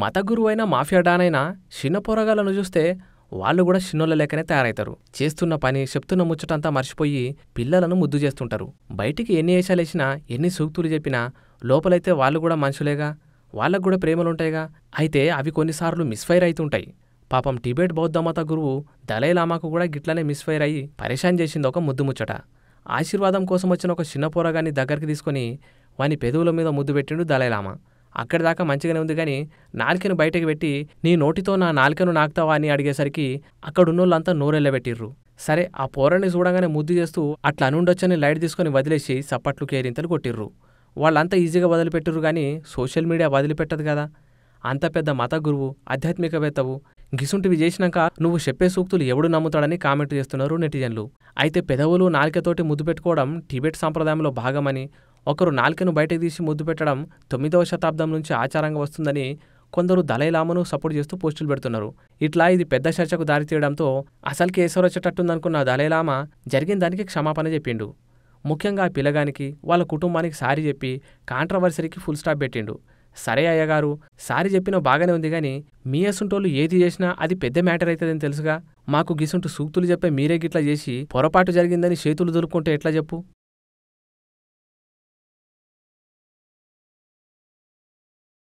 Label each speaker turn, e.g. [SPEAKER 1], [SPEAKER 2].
[SPEAKER 1] మత గురువైన మాఫియా డానైనా చిన్న పోరగాలను చూస్తే వాళ్ళు కూడా చిన్నోళ్ళ లేకనే తయారవుతారు చేస్తున్న పని చెప్తున్న ముచ్చటంతా మర్చిపోయి పిల్లలను ముద్దు చేస్తుంటారు బయటికి ఎన్ని వేషాలేసినా ఎన్ని సూక్తులు చెప్పినా లోపలైతే వాళ్ళు కూడా మనుషులేగా వాళ్ళకు కూడా ప్రేమలుంటాయిగా అయితే అవి కొన్నిసార్లు మిస్ఫైర్ అవుతుంటాయి పాపం టిబెట్ బౌద్ధ మత గురువు దలైలామాకు కూడా గిట్లనే మిస్ఫైర్ అయ్యి పరేషాన్ చేసింది ఒక ముద్దు ముచ్చట ఆశీర్వాదం కోసం వచ్చిన ఒక చిన్న పోరగాన్ని దగ్గరికి తీసుకొని వాని పెదవుల మీద ముద్దు పెట్టిండు దలైలామా అక్కడి దాకా మంచిగానే ఉంది కానీ నాలికను బయటకు పెట్టి నీ నోటితో నా నాలికను నాకుతావా అని అడిగేసరికి అక్కడున్నోళ్ళంతా నోరెళ్ళబెట్టిర్రు సరే ఆ పోరని చూడగానే ముద్దు చేస్తూ అట్లా అనుండొచ్చని లైట్ తీసుకొని వదిలేసి సప్పట్లు కేరింతలు కొట్టిర్రు వాళ్ళంతా ఈజీగా వదిలిపెట్టిర్రు కానీ సోషల్ మీడియా వదిలిపెట్టదు కదా అంత పెద్ద మత గురువు ఆధ్యాత్మికవేత్తవు గిసుంటివి చేసినాక నువ్వు చెప్పే సూక్తులు ఎవడు నమ్ముతాడని కామెంట్ చేస్తున్నారు నెటిజన్లు అయితే పెదవులు నాలికతోటి ముద్దు పెట్టుకోవడం టిబెట్ సాంప్రదాయంలో భాగమని ఒకరు నాలుకను బయటకు తీసి ముద్దు పెట్టడం తొమ్మిదవ శతాబ్దం నుంచి ఆచారంగా వస్తుందని కొందరు దళైలామను సపోర్ట్ చేస్తూ పోస్టులు పెడుతున్నారు ఇట్లా ఇది పెద్ద చర్చకు దారితీయడంతో అసలు కేసరు వచ్చేటట్టుందనుకున్న దళైలామ జరిగిన దానికి క్షమాపణ చెప్పిండు ముఖ్యంగా పిల్లగానికి వాళ్ళ కుటుంబానికి సారీ చెప్పి కాంట్రవర్సరీకి ఫుల్ స్టాప్ పెట్టిండు సరే అయ్యగారు సారీ చెప్పిన బాగానే ఉంది కానీ మీ అసుంటోళ్ళు ఏది చేసినా అది పెద్ద మ్యాటర్ అవుతుందని తెలుసుగా మాకు గిసుంటు సూక్తులు చెప్పే మీరే గిట్లా చేసి పొరపాటు జరిగిందని చేతులు దొరుకుంటే ఎట్లా చెప్పు